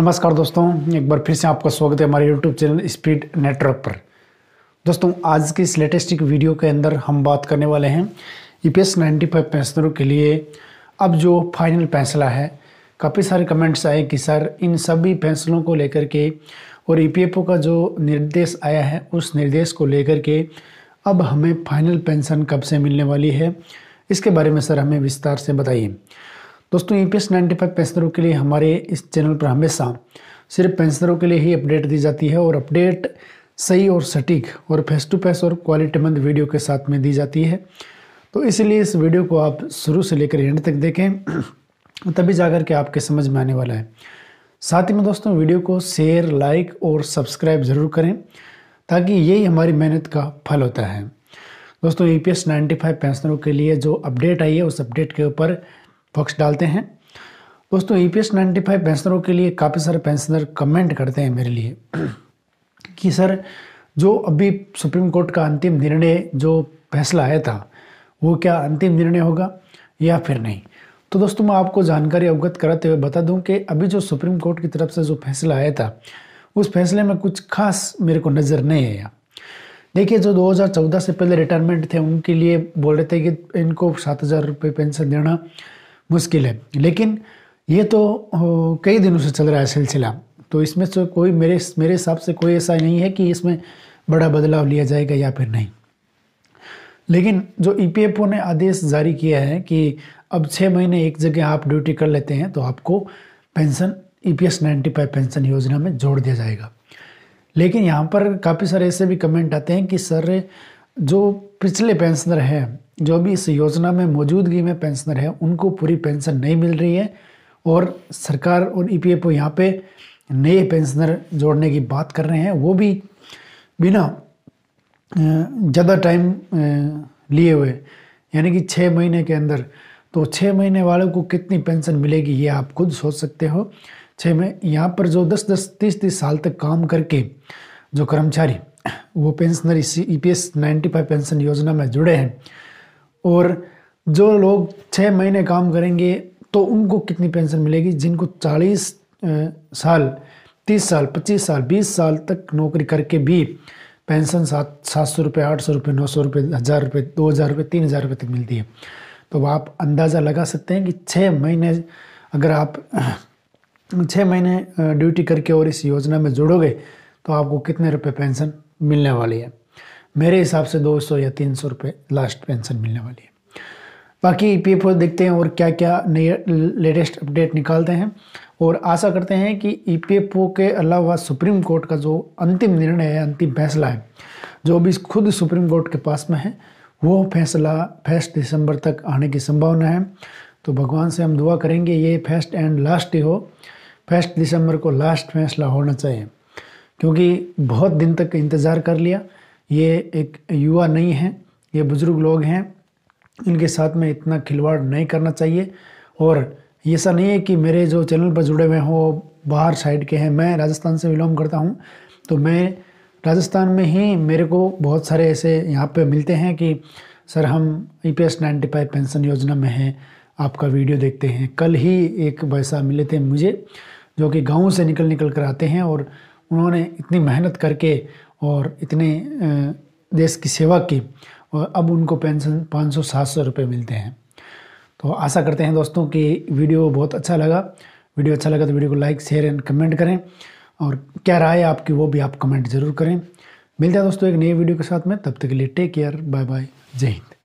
नमस्कार दोस्तों एक बार फिर से आपका स्वागत है हमारे यूट्यूब चैनल स्पीड नेटवर्क पर दोस्तों आज के इस लेटेस्ट एक वीडियो के अंदर हम बात करने वाले हैं E P S ninety five पेंशनरों के लिए अब जो फाइनल फैसला है काफ़ी सारे कमेंट्स आए कि सर इन सभी फैसलों को लेकर के और ई पी एफ ओ का जो निर्देश आया है उस निर्देश को लेकर के अब हमें फाइनल पेंशन कब से मिलने वाली है इसके बारे में सर हमें विस्तार से बताइए दोस्तों ई पी पेंशनरों के लिए हमारे इस चैनल पर हमेशा सिर्फ पेंशनरों के लिए ही अपडेट दी जाती है और अपडेट सही और सटीक और फेस टू फेस और क्वालिटीमंद वीडियो के साथ में दी जाती है तो इसलिए इस वीडियो को आप शुरू से लेकर एंड तक देखें तभी जाकर के आपके समझ में आने वाला है साथ ही में दोस्तों वीडियो को शेयर लाइक और सब्सक्राइब ज़रूर करें ताकि यही हमारी मेहनत का फल होता है दोस्तों ई पी पेंशनरों के लिए जो अपडेट आई है उस अपडेट के ऊपर बॉक्स डालते हैं दोस्तों E P S ninety five पेंशनरों के लिए काफ़ी सारे पेंशनर कमेंट करते हैं मेरे लिए कि सर जो अभी सुप्रीम कोर्ट का अंतिम निर्णय जो फैसला आया था वो क्या अंतिम निर्णय होगा या फिर नहीं तो दोस्तों मैं आपको जानकारी अवगत कराते हुए बता दूं कि अभी जो सुप्रीम कोर्ट की तरफ से जो फैसला आया था उस फैसले में कुछ खास मेरे को नज़र नहीं आया देखिए जो 2014 से पहले रिटायरमेंट थे उनके लिए बोल रहे थे कि इनको सात हज़ार रुपये पेंशन देना मुश्किल है लेकिन ये तो कई दिनों से चल रहा है सिलसिला तो इसमें से कोई मेरे मेरे हिसाब से कोई ऐसा नहीं है कि इसमें बड़ा बदलाव लिया जाएगा या फिर नहीं लेकिन जो ई e ने आदेश जारी किया है कि अब छः महीने एक जगह आप ड्यूटी कर लेते हैं तो आपको pension E e P S ninety five pension योजना में जोड़ दिया जाएगा लेकिन यहाँ पर काफ़ी सारे ऐसे भी कमेंट आते हैं कि सर जो पिछले पेंशनर हैं जो भी इस योजना में मौजूदगी में पेंशनर हैं उनको पूरी पेंशन नहीं मिल रही है और सरकार और ई पी एफ यहाँ पे नए पेंशनर जोड़ने की बात कर रहे हैं वो भी बिना ज़्यादा टाइम लिए हुए यानी कि छः महीने के अंदर तो छः महीने वालों को कितनी पेंशन मिलेगी ये आप खुद सोच सकते हो छः में यहाँ पर जो दस दस तीस तीस साल तक काम करके जो कर्मचारी वो पेंशनर इसी E P S ninety five pension योजना में जुड़े हैं और जो लोग छः महीने काम करेंगे तो उनको कितनी पेंशन मिलेगी जिनको चालीस साल तीस साल पच्चीस साल बीस साल तक नौकरी करके भी पेंशन सात सात सौ रुपये आठ सौ रुपये नौ सौ रुपये हज़ार रुपये दो हज़ार रुपये तीन हज़ार रुपये तक मिलती है तो आप अंदाज़ा लगा सकते हैं कि छः महीने अगर आप छः महीने ड्यूटी करके और इस योजना में जुड़ोगे तो आपको कितने रुपए पेंशन मिलने वाली है मेरे हिसाब से दो सौ या तीन सौ रुपये लास्ट पेंशन मिलने वाली है बाकी ई पी देखते हैं और क्या क्या नए लेटेस्ट अपडेट निकालते हैं और आशा करते हैं कि ई e पी के अलावा सुप्रीम कोर्ट का जो अंतिम निर्णय है अंतिम फैसला है जो अभी खुद सुप्रीम कोर्ट के पास में है वो फैसला फर्स्ट दिसंबर तक आने की संभावना है तो भगवान से हम दुआ करेंगे ये फर्स्ट एंड लास्ट ही हो फर्स्ट दिसंबर को लास्ट फैसला होना चाहिए क्योंकि बहुत दिन तक इंतज़ार कर लिया ये एक युवा नहीं है ये बुज़ुर्ग लोग हैं इनके साथ में इतना खिलवाड़ नहीं करना चाहिए और ऐसा नहीं है कि मेरे जो चैनल पर जुड़े हुए हों बाहर साइड के हैं मैं राजस्थान से बिलोंग करता हूँ तो मैं राजस्थान में ही मेरे को बहुत सारे ऐसे यहाँ पे मिलते हैं कि सर हम E e P S ninety five pension योजना में हैं आपका वीडियो देखते हैं कल ही एक वैसा मिले थे मुझे जो कि गाँव से निकल निकल कर आते हैं और उन्होंने इतनी मेहनत करके और इतने देश की सेवा की और अब उनको पेंशन पाँच सौ सात सौ रुपये मिलते हैं तो आशा करते हैं दोस्तों कि वीडियो बहुत अच्छा लगा वीडियो अच्छा लगा तो वीडियो को लाइक शेयर एंड कमेंट करें और क्या राय आपकी वो भी आप कमेंट ज़रूर करें मिलते हैं दोस्तों एक नई वीडियो के साथ में तब तक के लिए टेक केयर बाय बाय जय हिंद